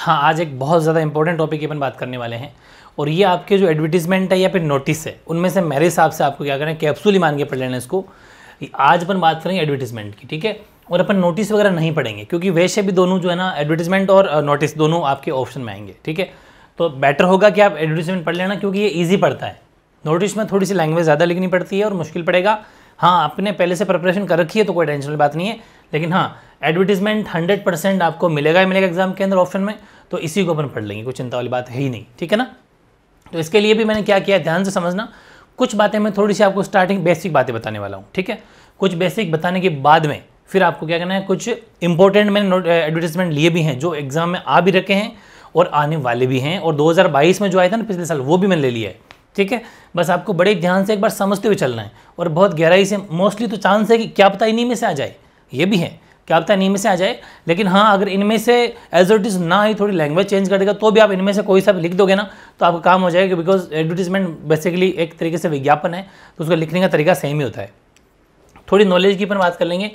हाँ आज एक बहुत ज़्यादा इंपॉर्टेंट टॉपिक की अपन बात करने वाले हैं और ये आपके जो एडवर्टीजमेंट है या फिर नोटिस है उनमें से मेरे हिसाब से आपको क्या करना है कैप्सूल ही मान के पढ़ लेना इसको आज अपन बात करेंगे एडवर्टीजमेंट की ठीक है और अपन नोटिस वगैरह नहीं पढ़ेंगे क्योंकि वैसे भी दोनों जो है ना एडवर्टीजमेंट और नोटिस दोनों आपके ऑप्शन में आएंगे ठीक है तो बेटर होगा कि आप एडवर्टीजमेंट पढ़ लेना क्योंकि ये ईजी पड़ता है नोटिस में थोड़ी सी लैंग्वेज ज़्यादा लिखनी पड़ती है और मुश्किल पड़ेगा हाँ आपने पहले से प्रिपरेशन कर रखी है तो कोई टेंशन वाली बात नहीं है लेकिन हाँ एडवर्टीजमेंट हंड्रेड परसेंट आपको मिलेगा ही मिलेगा एग्जाम के अंदर ऑप्शन में तो इसी को अपन पढ़ लेंगे कोई चिंता वाली बात है ही नहीं ठीक है ना तो इसके लिए भी मैंने क्या किया ध्यान से समझना कुछ बातें मैं थोड़ी सी आपको स्टार्टिंग बेसिक बातें बताने वाला हूँ ठीक है कुछ बेसिक बताने के बाद में फिर आपको क्या करना है कुछ इंपॉर्टेंट मैंने एडवर्टीजमेंट लिए भी हैं जो एग्जाम में आ भी रखे हैं और आने वाले भी हैं और 2022 में जो आए थे ना पिछले साल वो भी मैंने ले लिया है ठीक है बस आपको बड़े ध्यान से एक बार समझते हुए चलना है और बहुत गहराई से मोस्टली तो चांस है कि क्या पता इन्हीं में से आ जाए ये भी हैं क्या आप इन्हीं में से आ जाए लेकिन हाँ अगर इनमें से एज इट इज़ ना ही थोड़ी लैंग्वेज चेंज कर देगा तो भी आप इनमें से कोई सा लिख दोगे ना तो आपका काम हो जाएगा बिकॉज एडवर्टीजमेंट बेसिकली एक तरीके से विज्ञापन है तो उसको लिखने का तरीका सेम ही होता है थोड़ी नॉलेज की अपन बात कर लेंगे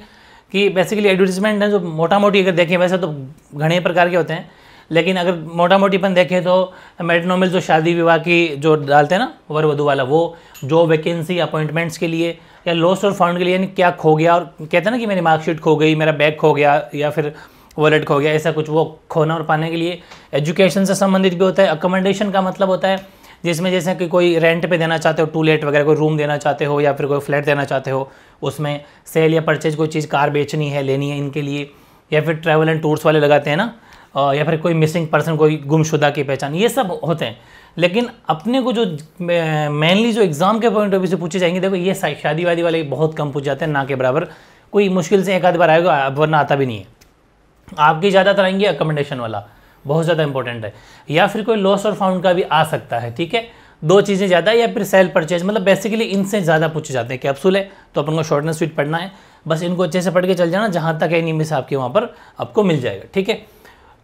कि बेसिकली एडवर्टीजमेंट है जो मोटा मोटी अगर देखें वैसे तो घने प्रकार के होते हैं लेकिन अगर मोटा मोटी अपन देखें तो मेटनॉमल जो शादी विवाह की जो डालते हैं ना वर वधु वाला वो जो वैकेंसी अपॉइंटमेंट्स के लिए या लॉस और फाउंड के लिए यानी क्या खो गया और कहते हैं ना कि मेरी मार्कशीट खो गई मेरा बैग खो गया या फिर वॉलेट खो गया ऐसा कुछ वो खोना और पाने के लिए एजुकेशन से संबंधित भी होता है अकोमोडेशन का मतलब होता है जिसमें जैसे कि कोई रेंट पे देना चाहते हो टू लेट वगैरह कोई रूम देना चाहते हो या फिर कोई फ्लैट देना चाहते हो उसमें सेल या परचेज कोई चीज़ कार बेचनी है लेनी है इनके लिए या फिर ट्रैवल एंड टूर्स वाले लगाते हैं ना या फिर कोई मिसिंग पर्सन कोई गुमशुदा की पहचान ये सब होते हैं लेकिन अपने को जो मेनली जो एग्ज़ाम के पॉइंट ऑफ व्यू से पूछे जाएंगे देखो ये शादी वादी वाले बहुत कम पूछ जाते हैं ना के बराबर कोई मुश्किल से एक आध बार आएगा वरना आता भी नहीं है आपकी ज़्यादातर आएंगे अकोमोडेशन वाला बहुत ज़्यादा इंपॉर्टेंट है या फिर कोई लॉस और फाउंड का भी आ सकता है ठीक है दो चीज़ें ज़्यादा या फिर सेल परचेज मतलब बेसिकली इनसे ज़्यादा पूछे जाते हैं कैप्सूल है तो अपन को शॉर्टनेस स्वीट पढ़ना है बस इनको अच्छे से पढ़ के चल जाना जहाँ तक है नीम मिस आपके वहाँ पर आपको मिल जाएगा ठीक है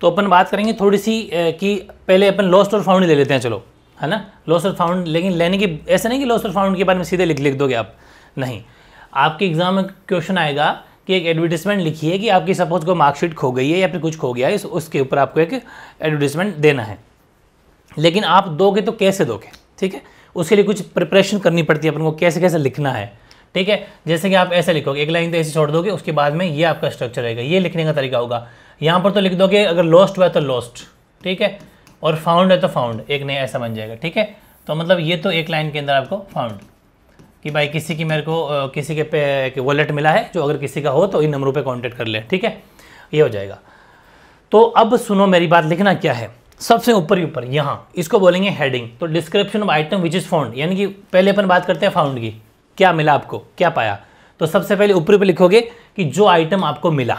तो अपन बात करेंगे थोड़ी सी कि पहले अपन लॉस्ट और फाउंड ले लेते हैं चलो है ना लॉस्ट और फाउंड लेकिन लेने की ऐसा नहीं कि लॉस्ट और फाउंड के बारे में सीधे लिख लिख दोगे आप नहीं आपके एग्ज़ाम में क्वेश्चन आएगा कि एक एडवर्टीजमेंट लिखिए कि आपकी सपोज को मार्कशीट खो गई है या फिर कुछ खो गया है उसके ऊपर आपको एक एडवर्टिजमेंट देना है लेकिन आप दोगे तो कैसे दोगे ठीक है उसके लिए कुछ प्रिपरेशन करनी पड़ती है अपन को कैसे कैसे लिखना है ठीक है जैसे कि आप ऐसे लिखोगे एक लाइन तो ऐसे छोड़ दोगे उसके बाद में ये आपका स्ट्रक्चर रहेगा ये लिखने का तरीका होगा यहाँ पर तो लिख दोगे अगर लॉस्ट हुआ है तो लॉस्ट ठीक है और फाउंड है तो फाउंड एक नहीं ऐसा बन जाएगा ठीक है तो मतलब ये तो एक लाइन के अंदर आपको फाउंड कि भाई किसी की मेरे को किसी के पे वॉलेट मिला है जो अगर किसी का हो तो इन नंबरों पे कांटेक्ट कर ले ठीक है ये हो जाएगा तो अब सुनो मेरी बात लिखना क्या है सबसे ऊपर ही ऊपर यहाँ इसको बोलेंगे हेडिंग तो description of item which is found यानी कि पहले अपन बात करते हैं फाउंड की क्या मिला आपको क्या पाया तो सबसे पहले ऊपर पर लिखोगे कि जो आइटम आपको मिला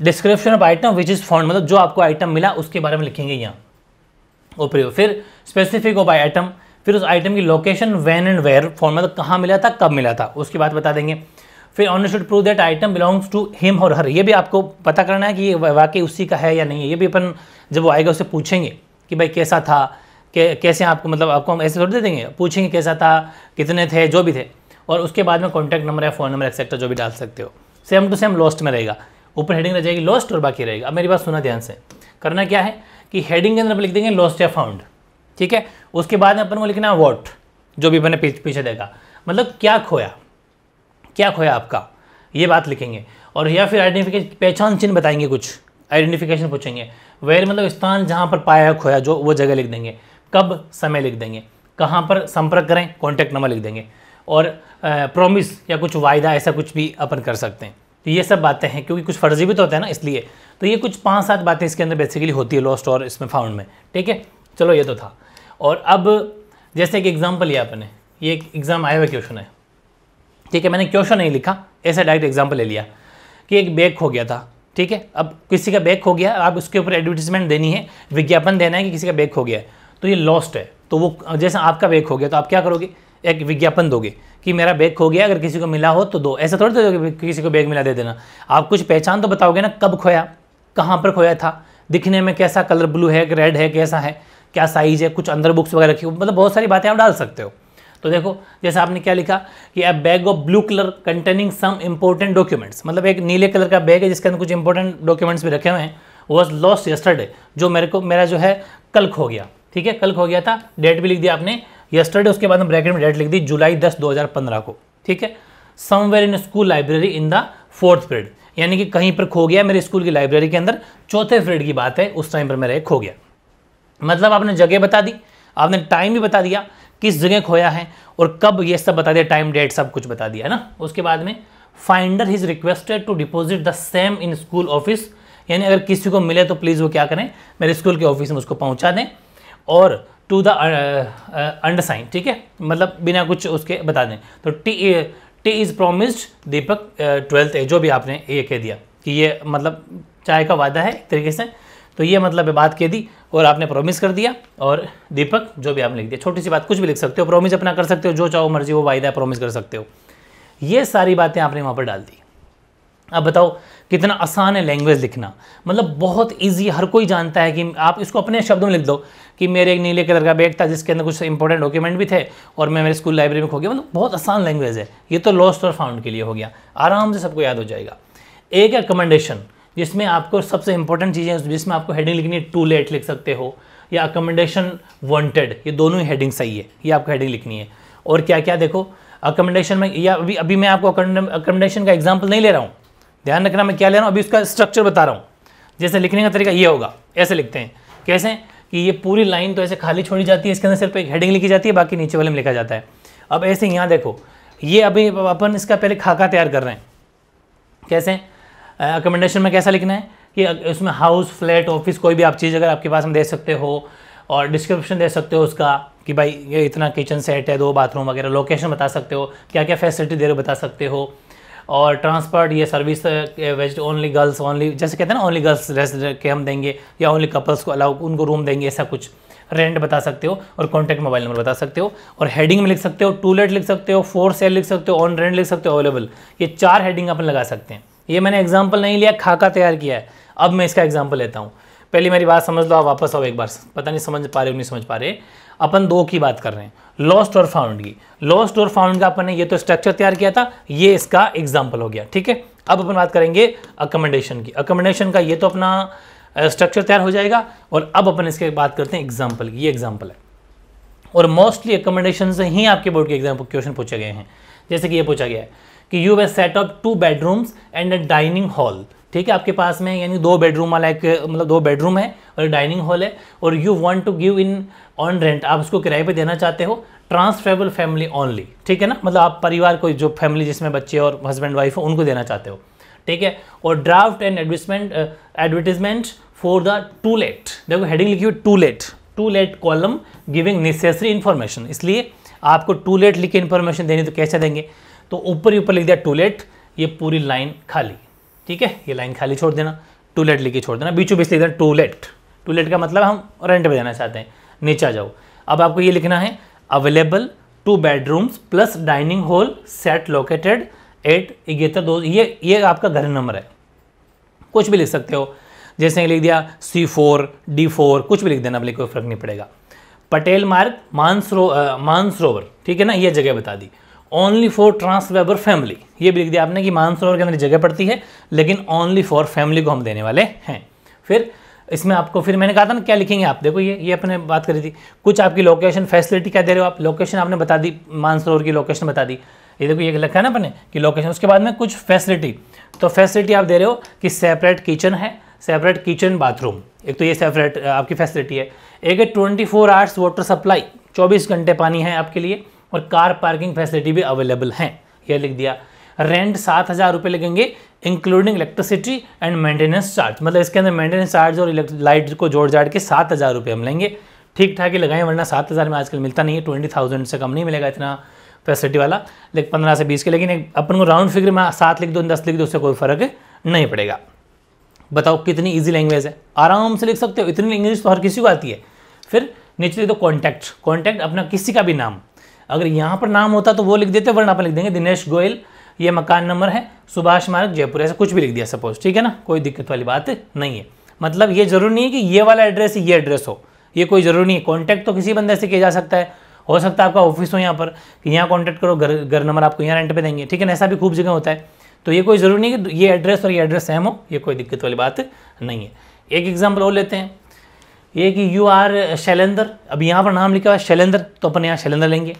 description of item which is found मतलब जो आपको आइटम मिला उसके बारे में लिखेंगे यहाँ और प्रयोग फिर स्पेसिफिक ऑफ आइटम फिर उस आइटम की लोकेशन वैन एंड वेयर फॉर्म मतलब कहाँ मिला था कब मिला था उसकी बात बता देंगे फिर owner should prove that item belongs to him और हर ये भी आपको पता करना है कि ये वाकई उसी का है या नहीं है ये भी अपन जब वो आएगा उससे पूछेंगे कि भाई कैसा था के, कैसे आपको मतलब आपको हम ऐसे थोड़ी दे देंगे पूछेंगे कैसा था कितने थे जो भी थे और उसके बाद में कॉन्टैक्ट नंबर या फ़ोन नंबर एक्सेट्रा जो भी डाल सकते हो सेम टू सेम लॉस्ट में रहेगा ऊपर हेडिंग रह जाएगी लॉस्ट और बाकी रहेगा अब मेरी बात सुना ध्यान से करना क्या है कि हेडिंग के अंदर लिख देंगे लॉस्ट या फाउंड ठीक है उसके बाद में अपन को लिखना है वॉट जो भी मैंने पीछे देखा मतलब क्या खोया क्या खोया आपका ये बात लिखेंगे और या फिर आइडेंटिफिकेशन पहचान चिन्ह बताएंगे कुछ आइडेंटिफिकेशन पूछेंगे वेर मतलब स्थान जहाँ पर पाया खोया जो वो जगह लिख देंगे कब समय लिख देंगे कहाँ पर संपर्क करें कॉन्टैक्ट नंबर लिख देंगे और प्रॉमिस या कुछ वायदा ऐसा कुछ भी अपन कर सकते हैं तो ये सब बातें हैं क्योंकि कुछ फर्जी भी तो होता है ना इसलिए तो ये कुछ पाँच सात बातें इसके अंदर बेसिकली होती है लॉस्ट और इसमें फाउंड में ठीक है चलो ये तो था और अब जैसे एक एग्जाम्पल लिया अपने ये एक एग्ज़ाम आया हुआ क्वेश्चन है ठीक है मैंने क्वेश्चन नहीं लिखा ऐसा डायरेक्ट एग्जाम्पल ले लिया कि एक बैग खो गया था ठीक है अब किसी का बैग खो गया आप उसके ऊपर एडवर्टीजमेंट देनी है विज्ञापन देना है कि किसी का बैग खो गया है तो ये लॉस्ट है तो वो जैसे आपका बैग खो गया तो आप क्या करोगे एक विज्ञापन दोगे कि मेरा बैग खो गया अगर किसी को मिला हो तो दो ऐसा थोड़ी तो दोगे किसी को बैग मिला दे देना आप कुछ पहचान तो बताओगे ना कब खोया कहाँ पर खोया था दिखने में कैसा कलर ब्लू है रेड है कैसा है क्या साइज़ है कुछ अंदर बुक्स वगैरह रखी मतलब बहुत सारी बातें आप डाल सकते हो तो देखो जैसे आपने क्या लिखा कि a bag of blue colour containing some important documents मतलब एक नीले कलर का बैग है जिसके अंदर कुछ इंपॉर्टेंट डॉक्यूमेंट्स भी रखे हुए हैं वॉज लॉस्ट यस्टरडे जो मेरे को मेरा जो है कल खो गया ठीक है कल खो गया था डेट भी लिख दिया आपने यस्टरडे उसके बाद हम ब्रैकेट में डेट लिख दी जुलाई दस दो हज़ार पंद्रह को ठीक है somewhere in school library in the fourth period यानी कि कहीं पर खो गया मेरे स्कूल की लाइब्रेरी के अंदर चौथे पीरियड की बात है उस टाइम पर मेरा खो गया मतलब आपने जगह बता दी आपने टाइम भी बता दिया किस जगह खोया है और कब ये सब बता दिया टाइम डेट सब कुछ बता दिया ना उसके बाद में finder is requested to deposit the same in school office यानी अगर किसी को मिले तो प्लीज़ वो क्या करें मेरे स्कूल के ऑफिस में उसको पहुंचा दें और टू द अंडरसाइन ठीक है मतलब बिना कुछ उसके बता दें तो T T is promised Deepak twelfth A जो भी आपने ये कह दिया कि ये मतलब चाय का वादा है एक तरीके से तो ये मतलब बात कह दी और आपने प्रोमिस कर दिया और दीपक जो भी आपने लिख दिया छोटी सी बात कुछ भी लिख सकते हो प्रोमिस अपना कर सकते हो जो चाहो मर्जी वो वायदा प्रोमिस कर सकते हो ये सारी बातें आपने वहाँ पर डाल दी अब बताओ कितना आसान है लैंग्वेज लिखना मतलब बहुत ईजी हर कोई जानता है कि आप इसको अपने शब्दों में लिख दो कि मेरे एक नीले कलर का बैग था जिसके अंदर कुछ इंपॉर्टेंट डॉक्यूमेंट भी थे और मैं मेरे स्कूल लाइब्रेरी में खो गया मतलब बहुत आसान लैंग्वेज है ये तो लॉस्ट और फाउंड के लिए हो गया आराम से सबको याद हो जाएगा एक रिकमेंडेशन जिसमें आपको सबसे इंपॉर्टेंट चीज़ें जिसमें आपको हेडिंग लिखनी है टू लेट लिख सकते हो या अकमेंडेशन वांटेड ये दोनों ही हेडिंग सही है ये आपको हेडिंग लिखनी है और क्या क्या देखो अकोमोडेशन में या अभी अभी मैं आपको अकमेंडेशन का एग्जाम्पल नहीं ले रहा हूँ ध्यान रखना मैं क्या ले रहा हूँ अभी उसका स्ट्रक्चर बता रहा हूँ जैसे लिखने का तरीका ये होगा ऐसे लिखते हैं कैसे कि ये पूरी लाइन तो ऐसे खाली छोड़ी जाती है इसके अंदर सिर्फ एक हेडिंग लिखी जाती है बाकी नीचे वाले में लिखा जाता है अब ऐसे यहाँ देखो ये अभी अपन इसका पहले खाका तैयार कर रहे हैं कैसे अकोमेंडेशन में कैसा लिखना है कि उसमें हाउस फ्लैट ऑफिस कोई भी आप चीज़ अगर आपके पास में दे सकते हो और डिस्क्रिप्शन दे सकते हो उसका कि भाई ये इतना किचन सेट है दो बाथरूम वगैरह लोकेशन बता सकते हो क्या क्या फैसिलिटी दे रहे हो बता सकते हो और ट्रांसपोर्ट ये सर्विस वेज ओनली गर्ल्स ओनली जैसे कहते हैं ना ओनली गर्ल्स रेस्ट के हम देंगे या ओनली कपल्स को अलाउ उनको रूम देंगे ऐसा कुछ रेंट बता सकते हो और कॉन्टैक्ट मोबाइल नंबर बता सकते हो और हेडिंग में लिख सकते हो टू लेट लिख सकते हो फोर सेल लिख सकते हो ऑन रेंट लिख सकते हो अवेलेबल ये चार हेडिंग अपन लगा सकते हैं ये मैंने एग्जाम्पल नहीं लिया खाका तैयार किया है अब मैं इसका एग्जाम्पल लेता हूँ पहले मेरी बात समझ लो आप वापस आओ एक बार पता नहीं समझ पा रहे हो नहीं समझ पा रहे अपन दो की बात कर रहे हैं लॉस्ट और फाउंड की लॉस्ट और फाउंड का अपन ने ये तो स्ट्रक्चर तैयार किया था ये इसका एग्जाम्पल हो गया ठीक है अब अपन बात करेंगे अकोमोडेशन की अकोमोडेशन का ये तो अपना स्ट्रक्चर तैयार हो जाएगा और अब अपन इसके बात करते हैं एग्जाम्पल की ये एग्जाम्पल है और मोस्टली अकोमोडेशन से ही आपके बोर्ड के एग्जाम्पल क्वेश्चन पूछे गए हैं जैसे कि ये पूछा गया है कि you have set up two bedrooms and a dining hall ठीक है आपके पास में यानी दो बेडरूम वाला एक मतलब दो बेडरूम है और डाइनिंग हॉल है और you want to give it on rent आप उसको किराए पे देना चाहते हो ट्रांसफरेबल फैमिली ओनली ठीक है ना मतलब आप परिवार को जो फैमिली जिसमें बच्चे और हस्बैंड वाइफ हो उनको देना चाहते हो ठीक है और draft an advertisement advertisement for the to let देखो हेडिंग लिखी हुई to let to let column giving necessary information इसलिए आपको टू लेट लिखी इन्फॉर्मेशन देनी तो कैसे देंगे तो ऊपर ही ऊपर लिख दिया टू लेट ये पूरी लाइन खाली ठीक है ये लाइन खाली छोड़ देना टू लेट लिखे छोड़ देना बीचों बीच लिख देना टू लेट टू लेट का मतलब हम रेंट पर देना चाहते हैं नीचे जाओ अब आपको ये लिखना है available two bedrooms plus dining hall set located at इगेतर दो ये ये आपका घर नंबर है कुछ भी लिख सकते हो जैसे लिख दिया सी फोर डी फोर कुछ भी लिख देना अब लिखो फर्क नहीं पड़ेगा पटेल मार्ग मानसरो मानसरोवर ठीक है ना ये जगह बता दी ओनली फॉर ट्रांसवेबर फैमिली ये भी लिख दिया आपने कि मानसरोवर के अंदर जगह पड़ती है लेकिन ओनली फॉर फैमिली को हम देने वाले हैं फिर इसमें आपको फिर मैंने कहा था ना क्या लिखेंगे आप देखो ये ये अपने बात करी थी कुछ आपकी लोकेशन फैसिलिटी क्या दे रहे हो आप लोकेशन आपने बता दी मानसरोवर की लोकेशन बता दी ये देखो ये लिखा है ना अपने कि लोकेशन उसके बाद में कुछ फैसिलिटी तो फैसिलिटी आप दे रहे हो कि सेपरेट किचन है सेपरेट किचन बाथरूम एक तो ये सेपरेट आपकी फैसिलिटी है एक है twenty four hours water supply चौबीस घंटे पानी है आपके लिए और कार पार्किंग फैसिलिटी भी अवेलेबल हैं यह लिख दिया रेंट सात हज़ार रुपये लगेंगे including electricity and maintenance charge मतलब इसके अंदर मेंटेनेंस चार्ज और लाइट को जोड़ जाड़ के सात हज़ार रुपये हम लेंगे ठीक ठाक ही लगाएं वरना सात हज़ार में आजकल मिलता नहीं है ट्वेंटी थाउजेंड से कम नहीं मिलेगा इतना फैसिलिटी वाला लेकिन पंद्रह से बीस के लेकिन अपन को राउंड फिगर में सात लिख दो दस लिख दो उससे कोई फर्क नहीं पड़ेगा बताओ कितनी ईजी लैंग्वेज है आराम से लिख सकते हो इतनी इंग्लिश तो हर किसी को आती है फिर नीचे लिख दो कॉन्टैक्ट कॉन्टैक्ट अपना किसी का भी नाम अगर यहाँ पर नाम होता तो वो लिख देते वरना अपन लिख देंगे दिनेश गोयल ये मकान नंबर है सुभाष मार्ग जयपुर ऐसा कुछ भी लिख दिया सपोज ठीक है ना कोई दिक्कत वाली बात नहीं है मतलब ये जरूरी नहीं है कि ये वाला एड्रेस ये एड्रेस हो ये कोई ज़रूरी नहीं है कॉन्टैक्ट तो किसी बंदे से किया जा सकता है हो सकता है आपका ऑफिस हो यहाँ पर कि यहाँ कॉन्टैक्ट करो घर घर नंबर आपको यहाँ रेंट पे देंगे ठीक है ना ऐसा भी खूब जगह होता है तो ये कोई ज़रूरी नहीं कि ये एड्रेस और ये एड्रेस सेम हो ये कोई दिक्कत वाली बात नहीं है एक एग्जाम्पल और लेते हैं ये कि यू आर शैलेंद्र अब यहाँ पर नाम लिखा हुआ है शैलेंद्र तो अपन यहाँ शैलेंद्र लेंगे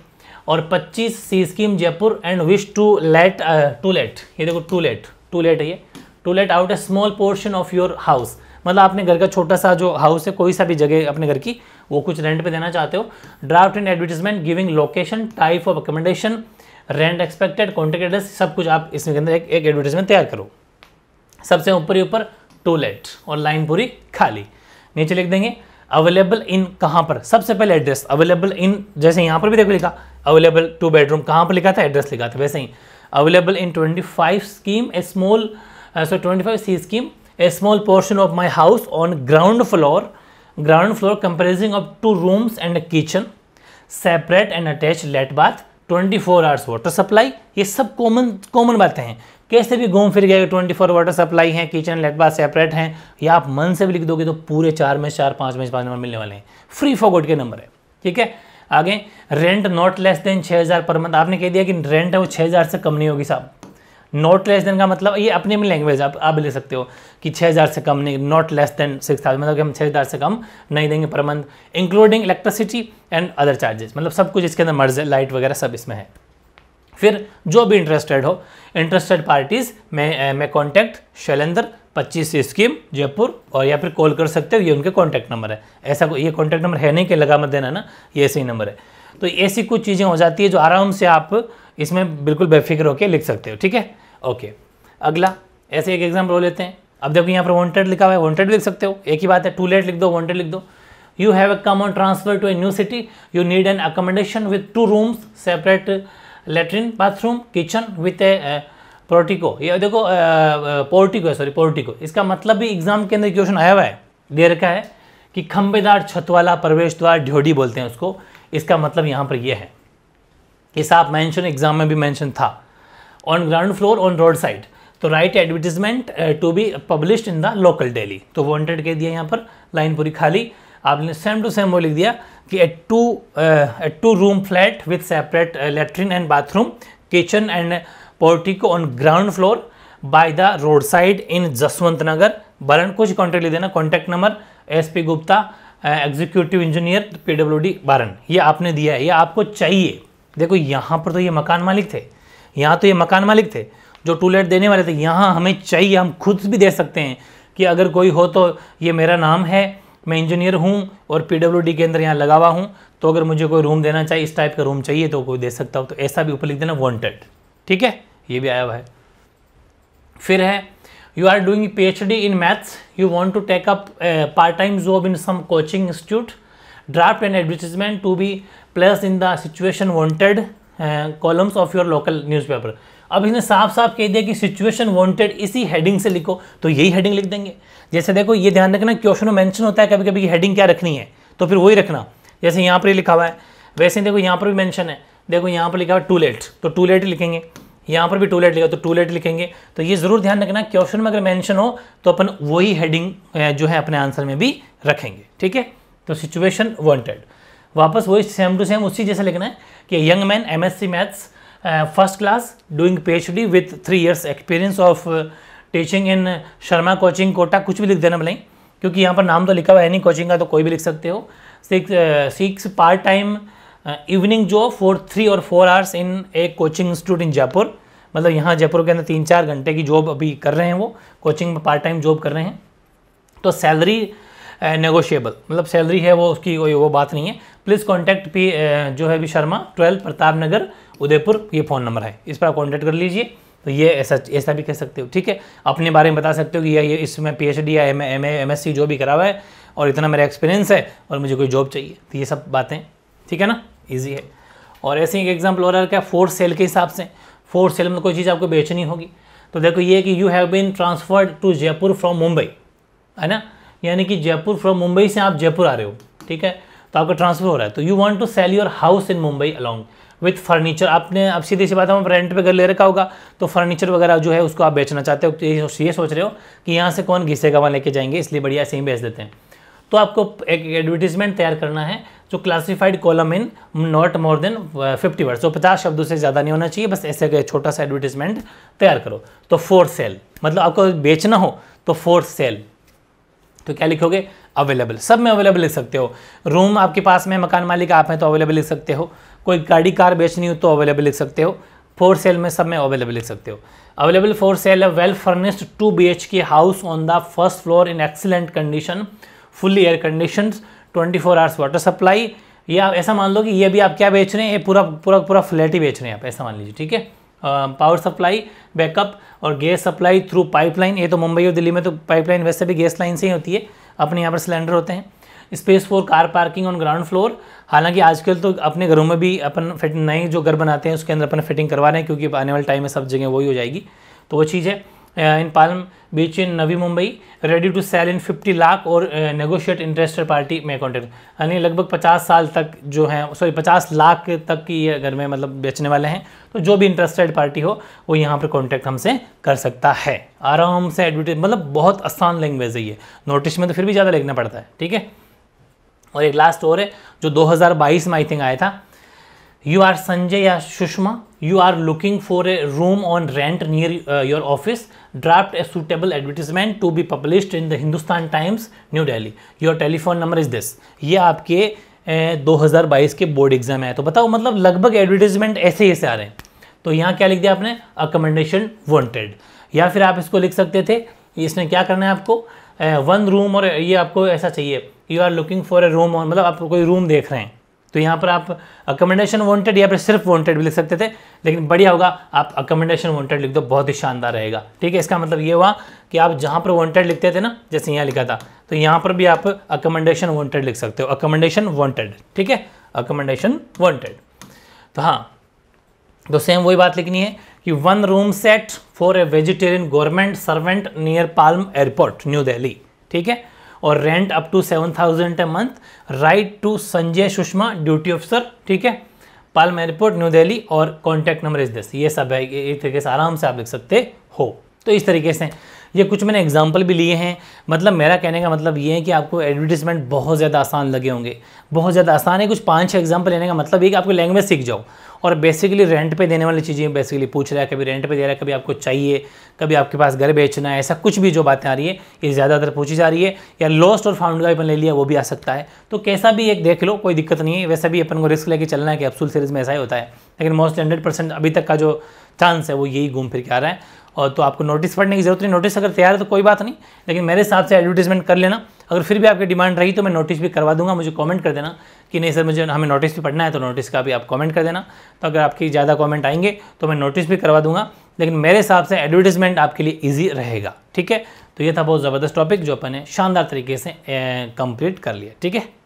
और 25 C scheme Jaipur and wish to let to let ये देखो टू लेट टू लेट है ये to let out a small portion of your house मतलब आपने घर का छोटा सा जो हाउस है कोई सा भी जगह अपने घर की वो कुछ रेंट पे देना चाहते हो draft an advertisement giving location type of accommodation rent expected contact address सब कुछ आप इसमें अंदर एक एक एडवर्टीजमेंट तैयार करो सबसे ऊपर ही ऊपर टू लेट और लाइन पूरी खाली नीचे लिख देंगे अवेलेबल इन कहाँ पर सबसे पहले एड्रेस अवेलेबल इन जैसे यहाँ पर भी देखो लिखा अवेलेबल टू बेडरूम कहाँ पर लिखा था एड्रेस लिखा था वैसे ही available in twenty five scheme a small sorry twenty five C scheme a small portion of my house on ground floor ground floor comprising of two rooms and kitchen separate and attach lat bath twenty four hours water supply ये सब common common बातें हैं कैसे भी घूम फिर गए twenty four water supply है किचन लेट बाथ सेपरेट हैं या आप मन से भी लिख दोगे तो पूरे चार में चार पाँच में पाँच नंबर मिलने वाले हैं फ्री फॉर गोड के नंबर है ठीक है आगे रेंट नॉट लेस देन 6000 हज़ार पर मंथ आपने कह दिया कि रेंट है वो 6000 हज़ार से कम नहीं होगी साहब नॉट लेस देन का मतलब ये अपनी भी लैंग्वेज आप आप ले सकते हो कि 6000 हज़ार से कम नहीं not less than six thousand मतलब कि हम छः हज़ार से कम नहीं देंगे per month including electricity and other charges मतलब सब कुछ इसके अंदर मर्ज लाइट वगैरह सब इसमें है फिर जो भी इंटरेस्टेड हो इंटरेस्टेड पार्टीज़ में मैं कॉन्टैक्ट शैलेंद्र पच्चीस स्कीम जयपुर और या फिर कॉल कर सकते हो ये उनके कॉन्टैक्ट नंबर है ऐसा ये कॉन्टैक्ट नंबर है नहीं कि लगा मत देना ना ये ऐसे ही नंबर है तो ऐसी कुछ चीज़ें हो जाती है जो आराम से आप इसमें बिल्कुल बेफिक्र होकर लिख सकते हो ठीक है ओके अगला ऐसे एक एग्जाम्पल लेते हैं अब देखो यहाँ पर वॉन्टेड लिखा हुआ है वॉन्टेड लिख सकते हो एक ही बात है टू लेट लिख दो वॉन्टेड लिख दो you have a come on transfer to a new city you need an accommodation with two rooms separate latrine bathroom kitchen with a portico ये देखो पोर्टिको है सॉरी पोर्टिको इसका मतलब भी एग्जाम के अंदर क्वेश्चन आया हुआ है दे रखा है कि खंबेदार छत वाला प्रवेश द्वार ढ्योडी बोलते हैं उसको इसका मतलब यहाँ पर यह है ये साफ मैंशन एग्जाम में भी मैंशन था on ground floor on road side तो write advertisement to be publish in the local daily तो वॉन्टेड कह दिया यहाँ पर लाइन पूरी खाली आपने सेम टू सेम वो लिख दिया कि a two a two room flat with separate latrine and bathroom kitchen and portico on ground floor by the road side in Jaswant Nagar Baran कुछ कॉन्टैक्ट ले देना contact number S P Gupta executive engineer P W D Baran ये आपने दिया है ये आपको चाहिए देखो यहाँ पर तो ये मकान मालिक थे यहाँ तो ये मकान मालिक थे जो टू लेट देने वाले थे यहाँ हमें चाहिए हम खुद भी दे सकते हैं कि अगर कोई हो तो ये मेरा नाम है मैं इंजीनियर हूँ और पी के अंदर यहाँ लगा हुआ हूँ तो अगर मुझे कोई रूम देना चाहिए इस टाइप का रूम चाहिए तो कोई दे सकता हो तो ऐसा भी ऊपर लिख देना वॉन्टेड ठीक है ये भी आया हुआ है फिर है you are doing P H D in maths you want to take up part time job in some coaching institute draft an advertisement to be placed in the situation wanted columns of your local newspaper अब इसने साफ साफ कह दिया कि situation wanted इसी heading से लिखो तो यही हेडिंग लिख देंगे जैसे देखो ये ध्यान रखना क्वेश्चन में मैंशन होता है कभी कभी हेडिंग क्या रखनी है तो फिर वही रखना जैसे यहाँ पर ही लिखा हुआ है वैसे देखो यहाँ पर भी मैंशन है देखो यहाँ पर लिखा है टू लेट तो टू लेट लिखेंगे यहाँ पर भी टू लेट लिखा तो टू लेट लिखेंगे तो ये ज़रूर ध्यान रखना क्वेश्चन में अगर मेंशन हो तो अपन वही हेडिंग जो है अपने आंसर में भी रखेंगे ठीक है तो सिचुएशन वांटेड वापस वही सेम टू सेम उसी जैसे लिखना है कि young man M S C maths first class doing P H D with three years experience of teaching in Sharma coaching Kota कुछ भी लिख देना बोले क्योंकि यहाँ पर नाम तो लिखा हुआ है नहीं कोचिंग का तो कोई भी लिख सकते हो six six part time evening जो फोर थ्री और फोर आवर्स इन एक कोचिंग इंस्टीट्यूट इन जयपुर मतलब यहाँ जयपुर के अंदर तीन चार घंटे की जॉब अभी कर रहे हैं वो कोचिंग में पार्ट टाइम जॉब कर रहे हैं तो सैलरी नेगोशिएबल uh, मतलब सैलरी है वो उसकी कोई वो बात नहीं है प्लीज़ कॉन्टैक्ट पी जो है अभी शर्मा ट्वेल्व प्रताप नगर उदयपुर ये फ़ोन नंबर है इस पर आप कॉन्टैक्ट कर लीजिए तो ये ऐसा ऐसा भी कह सकते हो ठीक है अपने बारे में बता सकते हो कि ये इसमें पी एच डी या M M M S C जो भी करा हुआ है और इतना मेरा एक्सपीरियंस है और मुझे कोई जॉब चाहिए तो ये सब बातें ठीक है ना ईजी है और ऐसे ही एक एग्जाम्पल और क्या फोर सेल के हिसाब से फोर सेल में तो कोई चीज़ आपको बेचनी होगी तो देखो ये कि you have been transferred to Jaipur from Mumbai है ना यानी कि जयपुर फ्रॉम मुंबई से आप जयपुर आ रहे हो ठीक है तो आपका ट्रांसफ़र हो रहा है तो you want to sell your house in Mumbai along with furniture आपने अब सीधी सी बात हम रेंट पे घर ले रखा होगा तो फर्नीचर वगैरह जो है उसको आप बेचना चाहते हो तो ये सोच रहे हो कि यहाँ से कौन घिसेगा वहाँ लेके जाएंगे इसलिए बढ़िया ऐसे ही बेच देते हैं तो आपको एक एडवर्टीजमेंट तैयार करना है जो classified column in not more than fifty word तो पचास शब्दों से ज़्यादा नहीं होना चाहिए बस ऐसे का छोटा सा एडवर्टीजमेंट तैयार करो तो फोर सेल मतलब आपको बेचना हो तो फोर सेल तो क्या लिखोगे अवेलेबल सब में अवेलेबल लिख सकते हो रूम आपके पास में मकान मालिक आप हैं तो अवेलेबल लिख सकते हो कोई गाड़ी कार बेचनी हो तो अवेलेबल लिख सकते हो फोर सेल में सब में अवेलेबल लिख सकते हो available for sale well furnished two B H K house on the first floor in excellent condition fully air condition twenty four hours water supply या ऐसा मान लो कि ये भी आप क्या बेच रहे हैं ये पूरा पूरा पूरा फ्लैट ही बेच रहे हैं आप ऐसा मान लीजिए ठीक है पावर सप्लाई बैकअप और गैस सप्लाई थ्रू पाइपलाइन ये तो मुंबई और दिल्ली में तो पाइपलाइन वैसे भी गैस लाइन से ही होती है अपने यहाँ पर सिलेंडर होते हैं space for car parking on ground floor हालांकि आजकल तो अपने घरों में भी अपन फिट नए जो घर बनाते हैं उसके अंदर अपन फिटिंग करवा रहे हैं क्योंकि आने वाले टाइम में सब जगह वही हो जाएगी तो वो चीज़ है in Palm Beach in Navi Mumbai ready to sell in 50 lakh और नेगोशिएट इंटरेस्टेड पार्टी में contact. यानी लगभग 50 साल तक जो है सॉरी 50 लाख तक की ये घर में मतलब बेचने वाले हैं तो जो भी इंटरेस्टेड पार्टी हो वो यहाँ पर कॉन्टैक्ट हमसे कर सकता है आराम से एडवर्टीज मतलब बहुत आसान लैंग्वेज है ये नोटिस में तो फिर भी ज़्यादा लिखना पड़ता है ठीक है और एक लास्ट और है जो 2022 में आई थिंक आया था यू आर संजय या Sushma you are looking for a room on rent near your office draft a suitable advertisement to be published in the Hindustan Times New Delhi your telephone number is this ये आपके ए, 2022 के board exam है तो बताओ मतलब लगभग advertisement ऐसे ऐसे आ रहे हैं तो यहाँ क्या लिख दिया आपने अकोमेंडेशन वॉन्टेड या फिर आप इसको लिख सकते थे इसमें क्या करना है आपको वन रूम और ये आपको ऐसा चाहिए you are looking for a room और मतलब आप कोई रूम देख रहे हैं तो यहाँ पर आप अकोमोडेशन वांटेड या फिर सिर्फ वांटेड भी लिख सकते थे लेकिन बढ़िया होगा आप अकोमोडेशन वांटेड लिख दो बहुत ही शानदार रहेगा ठीक है इसका मतलब ये हुआ कि आप जहाँ पर वांटेड लिखते थे ना जैसे यहाँ लिखा था तो यहाँ पर भी आप अकोमोडेशन वॉन्टेड लिख सकते हो अकोमोडेशन वॉन्टेड ठीक है अकोमोडेशन वॉन्टेड तो हाँ तो सेम वही बात लिखनी है कि one room set for a vegetarian government servant near Palam airport New Delhi ठीक है और rent up to seven thousand a month write to Sanjay Sushma duty officer ठीक है पाल मेरपोर्ट न्यू दिल्ली और कॉन्टैक्ट नंबर इस दस ये सब है एक तरीके से आराम से आप लिख सकते हो तो इस तरीके से ये कुछ मैंने एग्जाम्पल भी लिए हैं मतलब मेरा कहने का मतलब ये है कि आपको एडवर्टीजमेंट बहुत ज़्यादा आसान लगे होंगे बहुत ज़्यादा आसान है कुछ पाँच छः एग्जाम्पल लेने का मतलब ये कि आपको लैंग्वेज सीख जाओ और बेसिकली रेंट पे देने वाली चीज़ें बेसिकली पूछ रहा है कभी रेंट पे दे रहा है कभी आपको चाहिए कभी आपके पास घर बेचना है ऐसा कुछ भी जो बातें आ रही है ये ज़्यादातर पूछी जा रही है या लॉस्ट और फाउंड का भी अपन ले लिया वो भी आ सकता है तो कैसा भी एक देख लो कोई दिक्कत नहीं है वैसा भी अपन को रिस्क लेके चलना है कि अपसूल सीरीज़ में ऐसा ही होता है लेकिन मोस्ट हंड्रेड परसेंट अभी तक का जो चांस है वो यही घूम फिर के आ रहा है और तो आपको नोटिस पढ़ने की जरूरत नहीं नोटिस अगर तैयार है तो कोई बात नहीं लेकिन मेरे हिसाब से एडवर्टीजमेंट कर लेना अगर फिर भी आपकी डिमांड रही तो मैं नोटिस भी करवा दूंगा मुझे कमेंट कर देना कि नहीं सर मुझे हमें नोटिस भी पढ़ना है तो नोटिस का भी आप कमेंट कर देना तो अगर आपकी ज़्यादा कमेंट आएंगे तो मैं नोटिस भी करवा दूंगा लेकिन मेरे हिसाब से एडवर्टीजमेंट आपके लिए ईजी रहेगा ठीक है तो ये था बहुत ज़बरदस्त टॉपिक जो अपने शानदार तरीके से कंप्लीट कर लिया ठीक है